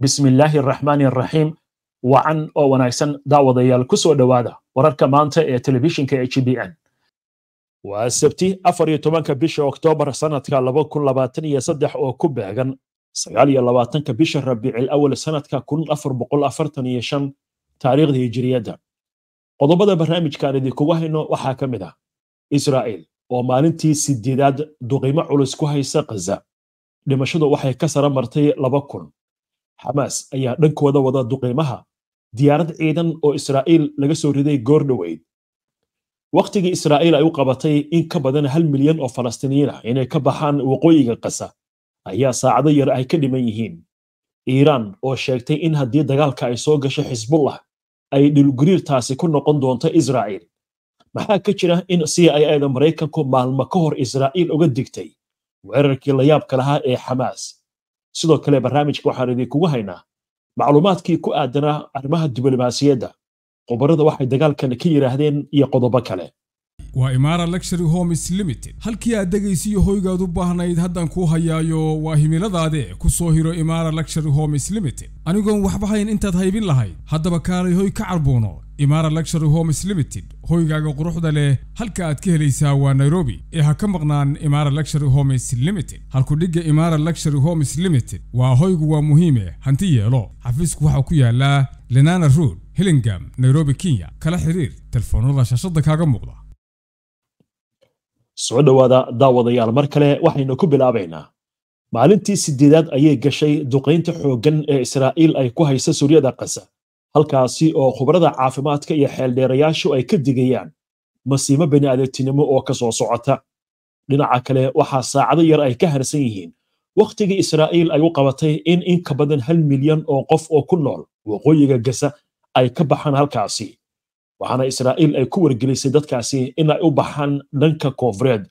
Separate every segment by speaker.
Speaker 1: bismillaahi araxmaani araxiim wacan oo wanaagsan daawadayaal kusoo soo dhowaada wararka maanta ee telefishinka h b n waa sabti afar iyo tobanka bisha oktoobar sannadka laba kun labaatan iyo saddex oo ku beegan sagaal iyo labaatanka bisha rabiicil awal sannadka kun afar boqol afartan iyo shan taariikhda hijiriyadda qodobada barnaamijkan idinkugu hayno waxaa ka mid ah israa'iil oo maalintii sideedaad duqimo culus ku haysa khaza dhimashadu waxay ka sara martay laba kun xamaas ayaa dhankooda wada duqiimaha diyaarad ciidan oo israa'iil laga soo riday goor dhoweyd wakhtigii israa'iil ay u qabatay in ka badan hal milyan oo falastiiniyiin ah inay ka baxaan waqooyiga kasa ayaa saacado yar ay ka dhiman yihiin iiraan oo sheegtay in haddii dagaalka ay soo gasho xisbullah ay dhulgariirtaasi ku noqon doonto israa'iil maxaa ka jira in c i a maraykanku maalmo ka hor israa'iil uga digtay weerarkii la yaabka lahaa ee xamaas sidoo kale barnaamijka waxaan idinkugu haynaa macluumaadkii ku aadanaa arrimaha diblomaasiyadda khubarada waxay dagaalkan ka yidhaahdeen iyo qodobo kale waa imara luxury homes limited halkii aad dhegaysiyo hoygaad u baahnayd haddaan kuu hayaayo waa himiladaade ku soo hiro imara luxury homes limited anigoon waxba hayn intaad haybin lahayd haddaba kaalay hoy ka carbuuno imara luxury homes limited hoygaaga quruxda leh halka aad ka helaysaa waa nairobi ee ha ka maqnaan imara luxury homes limited halkudhigga imara luxury homes limited waa hoygu waa muhiime eh, hanti yeelo xafiisku waxaa ku yaallaa lenana rood hillingam nairobi kenya kala xiriir telefoonada shaashadda kaaga muuqda soo dhowaada daawadayaal mar kale waxaynu ku bilaabaynaa maalintii sideedaad ayay gashay duqaynta xooggan ee israa'iil ay ku haysa suryada kasa halkaasi oo khubarada caafimaadka iyo xeeldheerayaashu ay ka digayaan masiimo bani bini'aadamtinimo oo ka soo socota dhinaca kale waxaa saacado yar ay ka harsan yihiin wakhtigii israa'iil ay u qabatay in in ka badan hal milyan oo qof oo ku nool waqooyiga gasa ay ka baxaan halkaasi waxaana israa'iil ay ku wargelisay dadkaasi inay u baxaan dhanka koofureed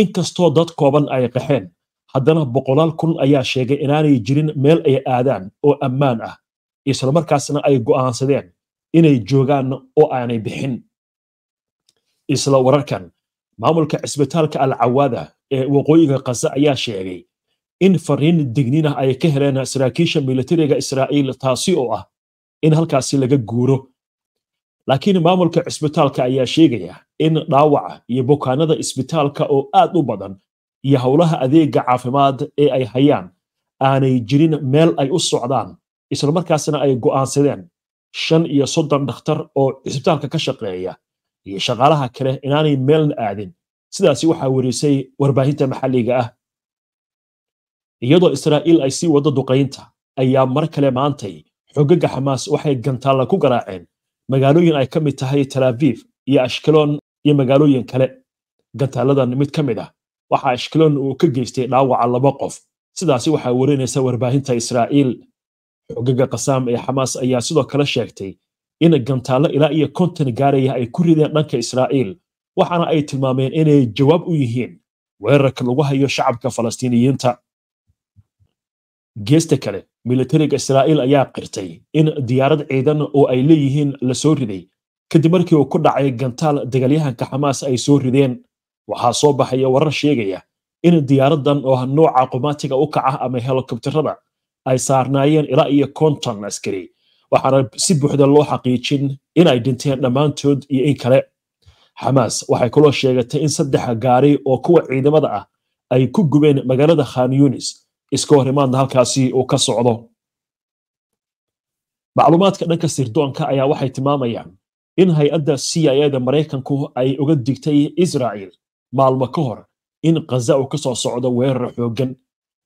Speaker 1: inkastoo dad kooban ay qaxeen haddana boqolaal kun ayaa sheegay inaanay jirin meel ay aadaan oo ammaan ah islamarkaasna ay go'aansadeen inay joogaan oo aanay bixin isla wararkan maamulka cisbitaalka alcawada ee waqooyiga khaza ayaa sheegay in fariin digniin ah ay ka heleen saraakiisha militariga israa'iil taasi oo ah in halkaasi laga guuro laakiin maamulka cisbitaalka ayaa sheegaya in dhaawaca iyo bukaanada isbitaalka oo aad u badan iyo howlaha adeega caafimaad ee ay hayaan aanay jirin meel ay u socdaan islamarkaasna ay go'aansadeen shan iyo soddon dhakhtar oo cisbitaalka ka shaqeeya iyo shaqaalaha kale inaanay meelna aadin sidaasi waxaa warisay warbaahinta maxalliga ah iyadoo israa'iil ay sii waddo duqaynta ayaa mar kale maantay xogaga xamaas waxay gantaalla ku garaaceen magaalooyin ay ka mid tahay talaaviv iyo ashkeloon iyo magaalooyin kale gantaaladan mid ka mid ah waxaa ashkeloon uu ka geystay dhaawaca laba qof sidaasi waxaa warinaysa warbaahinta israa'iil xogaga kasaam ee xamaas ayaa sidoo kale sheegtay in gantaallo ilaa iyo kontan gaaraya ay ku rideen dhanka israa'iil waxaana ay tilmaameen inay jawaab u yihiin weerarka lagu hayo shacabka falastiiniyiinta geesta kale militariga israa'iil ayaa qirtay in diyaarad ciidan oo ay leeyihiin lasoo riday kadib markii uu ku dhacay gantaal dagaalyahanka xamaas ay soo rideen waxaa soo baxaya warar sheegaya in diyaaraddan oo ah nooca qumaatiga u kaca ama helokobterada ay saarnaayeen ilaa iyo konton askari waxaana si buuxda loo xaqiijin inay dhinteen dhammaantood iyo in kale xamaas waxay kaloo sheegatay in saddex gaari oo kuwa ciidamada ah ay ku gubeen magaalada khan yunis iska hor halkaasi uu ka socdo macluumaadka dhanka sirdoonka ayaa waxay tilmaamayaan in hay-adda c i a da maraykanku ay uga digtay israa'iil maalmo ka hor in khaza uu ka soo socdo weerar xooggan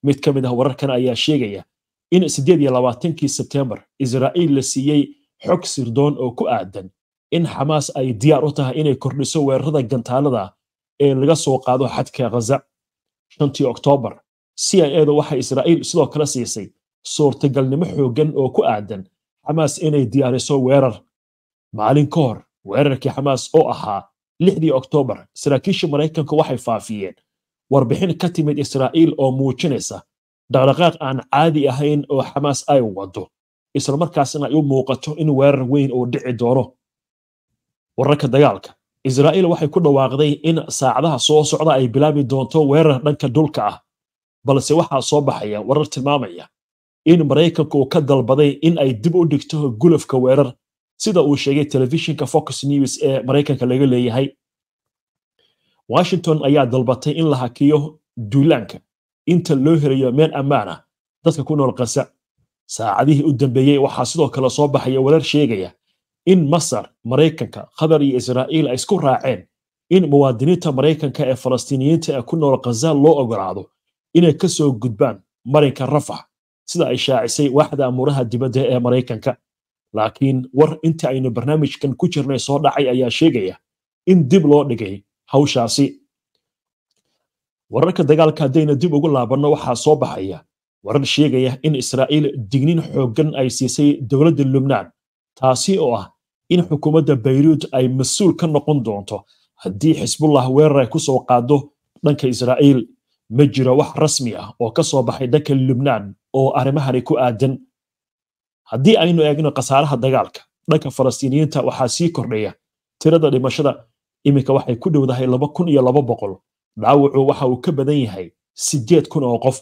Speaker 1: mid ka mid ah wararkan ayaa sheegaya in siddeed iyo labaatankii sebtembar israa'iil la siiyey xog sirdoon oo ku aadan in xamaas ay diyaar u tahay inay kordhiso weerarada gantaalada ee laga soo qaado xadka khaza shantii oktoobar c i da waxay israa'iil sidoo kale siisay suurtagalnimo xooggan oo ku aadan xamaas inay diyaariso weerar maalin ka hor weerarkii xamaas oo ahaa lixdii oktoobar saraakiisha maraykanku waxay faafiyeen warbixin ka timid israa'iil oo muujinaysa dhaqdhaqaaq aan caadi ahayn oo xamaas ay waddo islamarkaasna ay u muuqato in weerar weyn uu dhici doono wararka dagaalka israa'iil waxay ku dhawaaqday in saacadaha soo socda ay bilaabi doonto weerar dhanka dhulka ah balse waxaa soo baxaya warar tilmaamaya in maraykanku uu ka dalbaday in ay dib u dhigto gulafka weerar sida uu sheegay telefishinka focus news ee maraykanka laga leeyahay washington ayaa dalbatay in la hakiyo duulaanka inta loo helayo meel ammaan ah dadka ku nool kasa saacadihii u dambeeyey waxaa sidoo kale soo baxaya warar sheegaya in masar maraykanka qatar iyo israa'iil ay isku raaceen in muwaadiniinta maraykanka ee falastiiniyiinta ee ku nool khaza loo ogolaado inay ka soo gudbaan marinka rafax sida ay shaacisay waaxda amuuraha dibadda ee maraykanka laakiin war inta aynu barnaamijkan ku jirnay soo dhacay ayaa sheegaya in dib loo dhigay hawshaasi wararka dagaalka haddayna dib ugu laabanno waxaa soo baxaya warar sheegaya in israa'iil digniin xooggan ay siisay dowladda lubnaan taasi oo ah in xukuumadda bayruud ay mas-uul ka noqon doonto haddii xisbullah weerar ay ku soo qaado dhanka israa'iil ma jiro wax rasmi ah oo ka soo baxay dalka lubnaan oo arrimahani ku aadan haddii aynu eegno khasaaraha dagaalka dhanka falastiiniyiinta waxaa sii kordhaya tirada dhimashada iminka waxay ku dhowdahay laba kun iyo laba boqol dhaawacu waxa uu ka badan yahay sideed kun oo qof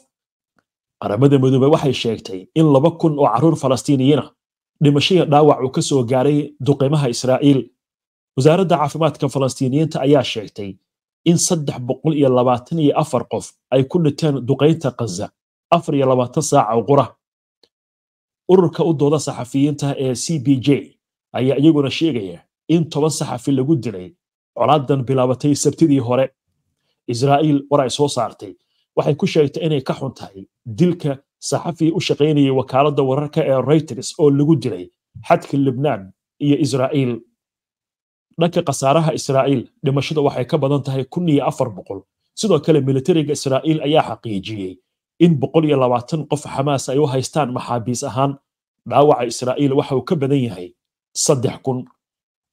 Speaker 1: qaramada midoobey waxay sheegtay in laba kun oo caruur falastiiniyiina ah, dhimashaya dhaawac uu ka soo gaaray duqeymaha israa'iil wasaaradda caafimaadka falastiiniyiinta ayaa sheegtay in saddex boqol iyo labaatan iyo afar qof ay ku dhinteen duqaynta khaza afar iyo labaatan saaca qura ururka u dooda saxafiyiinta ee c b j ayaa iyaguna sheegaya in toban saxafi lagu dilay colaadan bilaabatay sabtidii hore israa'iil war ay soo saartay waxay ku sheegtay inay ka xun tahay dilka saxafi u shaqaynayay wakaaladda wararka ee reuters oo lagu dilay xadka libnaan iyo israa'iil dhanka khasaaraha israa'iil dhimashada waxay ka badan tahay kun iyo afar boqol sidoo kale militariga israa'iil ayaa xaqiijiyey in boqol iyo labaatan qof xamaas ay u haystaan maxaabiis ahaan dhaawaca israa'iil waxa uu ka badan yahay saddex kun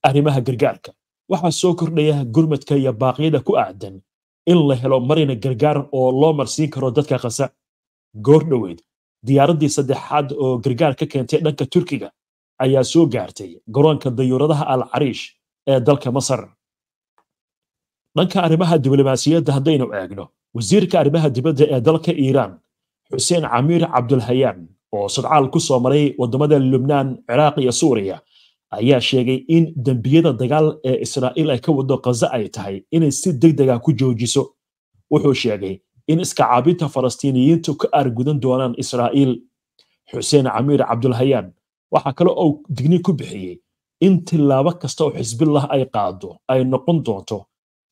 Speaker 1: arrimaha gargaarka waxaa soo kordhaya gurmadka iyo baaqyada ku acdan in la helo marina gargaar oo loo marsiin karo dadka khasa goor dhoweed diyaaraddii saddexaad oo gargaar ka keentay dhanka turkiga ayaa soo gaartay garoonka dayuuradaha al cariish ee dalka masar dhanka arrimaha diblomaasiyadda haddaynu eegno wasiirka arrimaha dibadda ee dalka iiraan xuseen camiir cabdulhayaan oo sadcaal ku soo maray waddamada lubnaan ciraaq iyo suuriya ayaa sheegay in dembiyada dagaal ee israa'iil ay ka waddo khaza ay tahay inay si deg degdega ah ku joojiso wuxuu sheegay in iskacaabinta falastiiniyiintu ka aargudan doonaan israa'iil xuseen camiir cabdulhayaan waxaa kale oo digni ku bixiyey in tilaabo kasta oo xisbillah ay qaado ay noqon doonto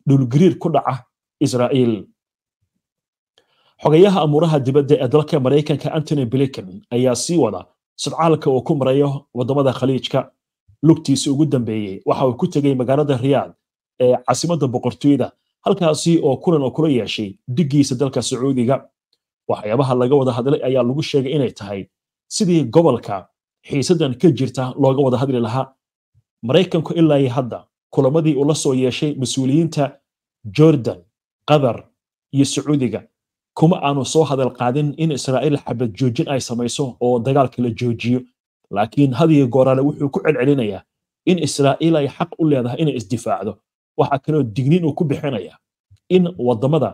Speaker 1: dhulgiriir ku dhaca israa'iil xogayaha amuuraha dibadda ee dalka maraykanka antony blinken ayaa sii wada sidcaalka uu ku marayo waddamada khaliijka lugtiisa ugu dambeeyey waxa uu ku tegay magaalada riyaad ee caasimada boqortooyada halkaasi oo kulan oo kula yeeshay diggiisa dalka sacuudiga waxyaabaha laga wada hadlay ayaa lagu sheegay inay tahay sidii gobolka xiisadan ka jirta looga wada hadli lahaa maraykanku ilaa iyo hadda kulamadii uu la soo yeeshay mas-uuliyiinta jordan qatar iyo sacuudiga kuma aanu soo hadal qaadin in israa'iil xabad joojin ay samayso oo dagaalka la joojiyo laakiin hadiyo gooraale wuxuu ku celcelinayaa in israa'iil ay xaq u leedahay inay isdifaacdo waxaa kaloo digniin uu ku bixinaya in waddamada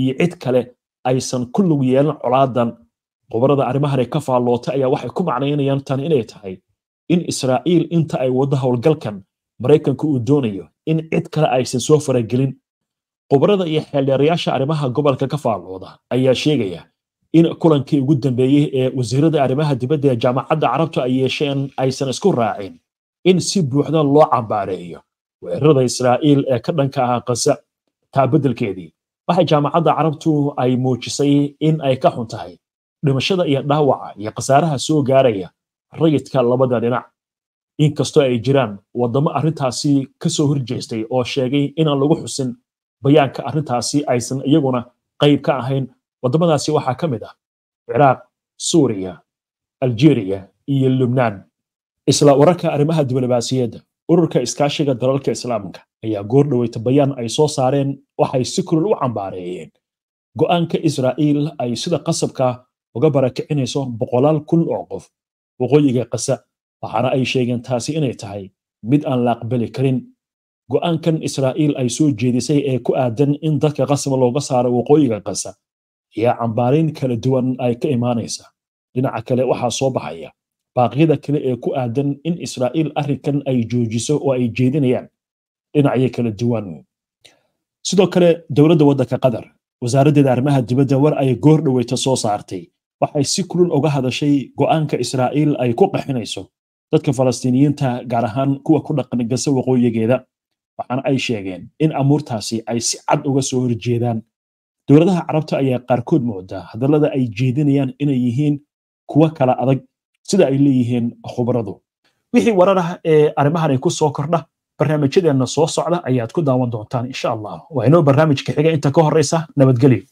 Speaker 1: iyo cid kale aysan ku lug yeelan colaadan qubarada arrimahan ay ka faallootay ayaa waxay ku macnaynayaan tan inay tahay in israa'iil inta ay waddo howlgalkan maraykanku uu doonayo in cid kale aysan soo faragelin khubarada iyo xeeldheerayaasha arrimaha gobolka ka faallooda ayaa sheegaya in kulankii ugu dambeeyey ee wasiirada arrimaha dibadda ee jaamacadda carabtu ay yeesheen aysan isku raacin in si buuxda loo cambaareeyo weerarada israa'iil ee ka dhanka ah khaza taa beddelkeedii waxa jaamacadda carabtu ay muujisay in ay ka xun tahay dhimashada iyo dhaawaca iyo khasaaraha soo gaaraya rayidka labada dhinac inkastoo ay jiraan wadamo arrintaasi kasoo horjeestay oo sheegay inaan lagu xusin bayaanka arintaasi aysan iyaguna qayb ka ahayn wadamadaasi waxaa ka mid ah ciraaq suuriya aljeriya iyo lubnaan isla wararka arrimaha diblomaasiyadda ururka iskaashiga dalalka islaamka ayaa goor dhaweyta bayaan ay soo saareen waxay si kulul u cambaareeyeen go'aanka israa'iil ay sida qasabka uga barakicinayso boqolaal kun oo qof waqooyiga qasa waxaana ay sheegeen taasi inay tahay mid aan la aqbali karin go'aankan israa'iil ay soo jeedisay ee ku aadan in dadka qasaba looga saaro waqooyiga qasa ayaa cambaarayn kala duwan ay ka imaanaysa dhinaca kale waxaa soo baxaya baaqyada kale ee ku aadan in israa'iil arrinkan ay joojiso oo ay jeedinayaan dhinacyo kala duwan sidoo kale dowladda waddanka qatar wasaaraddeeda arrimaha dibadda war ay goor dhaweyta soo saartay waxay si kulul uga hadashay go'aanka israa'iil ay ku qaxinayso dadka falastiiniyiinta gaar ahaan kuwa ku dhaqan gasa waqooyigeeda waxaana ay sheegeen in amuurtaasi ay si cad uga soo horjeedaan dowladaha carabta ayaa qaarkood mooda hadallada ay jeedinayaan inay yihiin kuwa kala adag sida ay leeyihiin khubaradu wixii warar ah ee arrimahani ku soo kordha barnaamijyadeenna soo socda ayaad ku daawan doontaan insha allah waa inoo barnaamijka xiga inta ka horraysa nabadgelyo